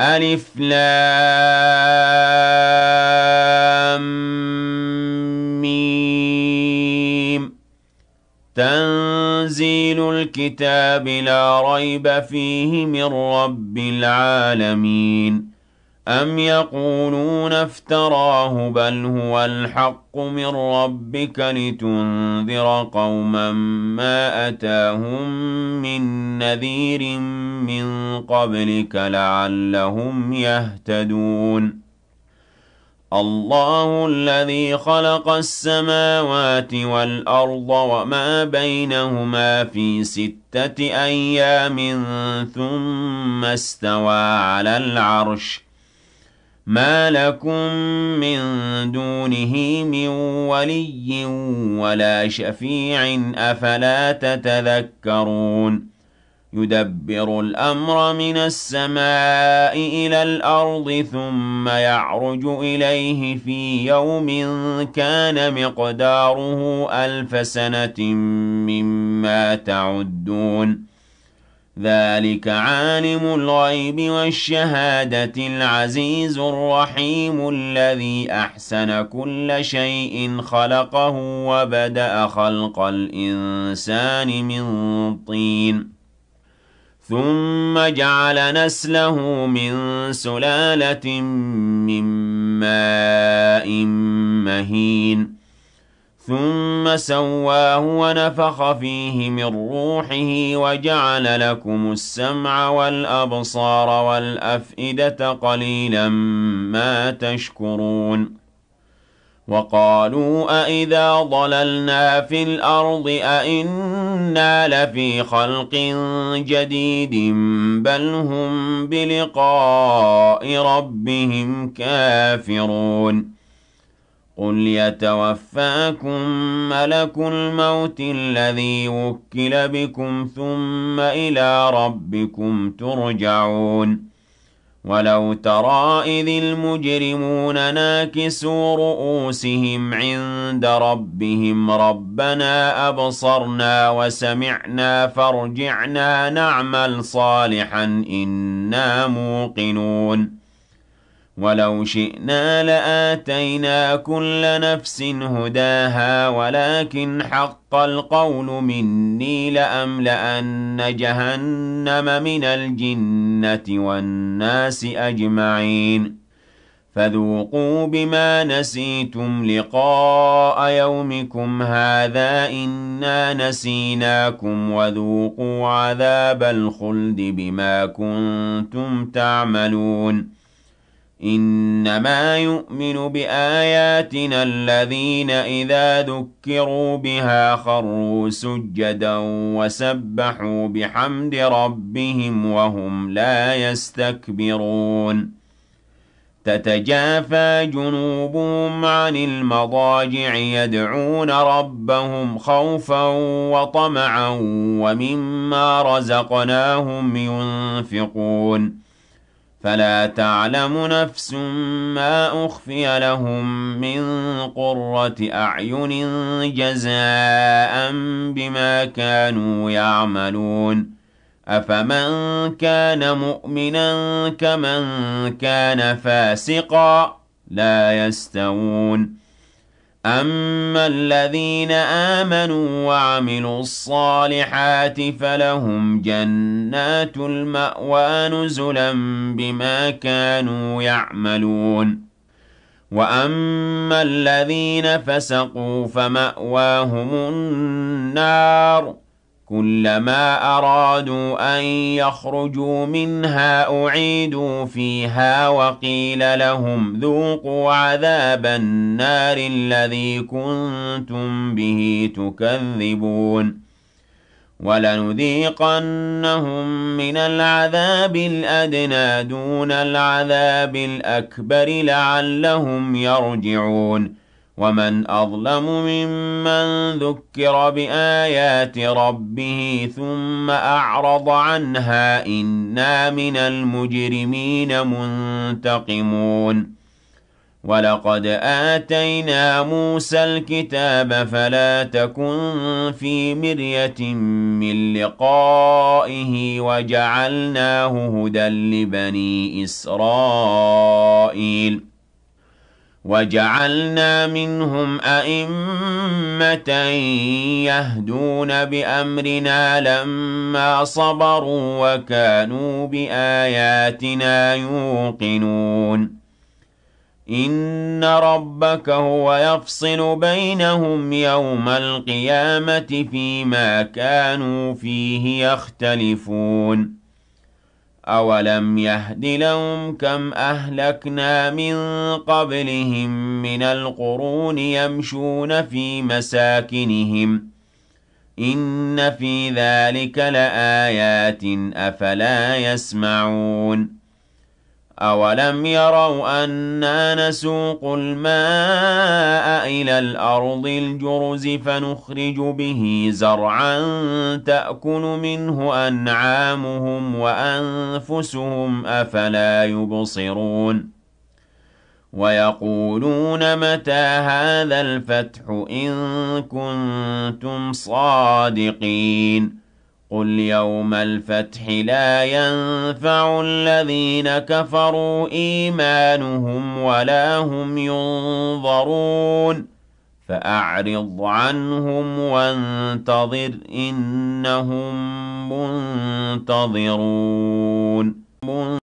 ألف لام ميم تنزيل الكتاب لا ريب فيه من رب العالمين أَمْ يَقُولُونَ افْتَرَاهُ بَلْ هُوَ الْحَقُّ مِنْ رَبِّكَ لِتُنذِرَ قَوْمًا مَا أَتَاهُمْ مِنْ نَذِيرٍ مِنْ قَبْلِكَ لَعَلَّهُمْ يَهْتَدُونَ الله الذي خلق السماوات والأرض وما بينهما في ستة أيام ثم استوى على العرش مَا لَكُم مِّن دُونِهِ مِن وَلِيٍّ وَلَا شَفِيعٍ ۚ أَفَلَا تَتَذَكَّرُونَ يُدَبِّرُ الْأَمْرَ مِنَ السَّمَاءِ إِلَى الْأَرْضِ ثُمَّ يَعْرُجُ إِلَيْهِ فِي يَوْمٍ كَانَ مِقْدَارُهُ أَلْفَ سَنَةٍ مِّمَّا تَعُدُّونَ ذلك عالم الغيب والشهادة العزيز الرحيم الذي أحسن كل شيء خلقه وبدأ خلق الإنسان من طين ثم جعل نسله من سلالة من ماء مهين ثم سواه ونفخ فيه من روحه وجعل لكم السمع والأبصار والأفئدة قليلا ما تشكرون وقالوا أإذا ضللنا في الأرض أإنا لفي خلق جديد بل هم بلقاء ربهم كافرون قل يتوفاكم ملك الموت الذي وكل بكم ثم إلى ربكم ترجعون ولو ترى إذ المجرمون ناكسوا رؤوسهم عند ربهم ربنا أبصرنا وسمعنا فارجعنا نعمل صالحا إنا موقنون ولو شئنا لآتينا كل نفس هداها ولكن حق القول مني لأملأن جهنم من الجنة والناس أجمعين فذوقوا بما نسيتم لقاء يومكم هذا إنا نسيناكم وذوقوا عذاب الخلد بما كنتم تعملون إنما يؤمن بآياتنا الذين إذا ذكروا بها خروا سجدا وسبحوا بحمد ربهم وهم لا يستكبرون تتجافى جنوبهم عن المضاجع يدعون ربهم خوفا وطمعا ومما رزقناهم ينفقون فلا تعلم نفس ما أخفي لهم من قرة أعين جزاء بما كانوا يعملون أفمن كان مؤمنا كمن كان فاسقا لا يستوون أما الذين آمنوا وعملوا الصالحات فلهم جنات المأوى نزلا بما كانوا يعملون وأما الذين فسقوا فمأواهم النار كلما أرادوا أن يخرجوا منها أعيدوا فيها وقيل لهم ذوقوا عذاب النار الذي كنتم به تكذبون ولنذيقنهم من العذاب الأدنى دون العذاب الأكبر لعلهم يرجعون ومن أظلم ممن ذكر بآيات ربه ثم أعرض عنها إنا من المجرمين منتقمون ولقد آتينا موسى الكتاب فلا تكن في مرية من لقائه وجعلناه هدى لبني إسرائيل وَجَعَلْنَا مِنْهُمْ أَئِمَّةً يَهْدُونَ بِأَمْرِنَا لَمَّا صَبَرُوا وَكَانُوا بِآيَاتِنَا يُوقِنُونَ إِنَّ رَبَّكَ هُوَ يَفْصِلُ بَيْنَهُمْ يَوْمَ الْقِيَامَةِ فِيمَا كَانُوا فِيهِ يَخْتَلِفُونَ أَوَلَمْ يَهْدِ لَهُمْ كَمْ أَهْلَكْنَا مِن قَبْلِهِم مِّنَ الْقُرُونِ يَمْشُونَ فِي مَسَاكِنِهِمْ إِنَّ فِي ذَلِكَ لَآيَاتٍ ۖ أَفَلَا يَسْمَعُونَ أَوَلَمْ يَرَوْا أَنَّا نَسُوقُ الْمَاءَ إِلَى الْأَرْضِ الْجُرُزِ فَنُخْرِجُ بِهِ زَرْعًا تَأْكُلُ مِنْهُ أَنْعَامُهُمْ وَأَنْفُسُهُمْ أَفَلَا يُبْصِرُونَ وَيَقُولُونَ مَتَى هَذَا الْفَتْحُ إِن كُنتُمْ صَادِقِينَ قل يوم الفتح لا ينفع الذين كفروا إيمانهم ولا هم ينظرون فأعرض عنهم وانتظر إنهم منتظرون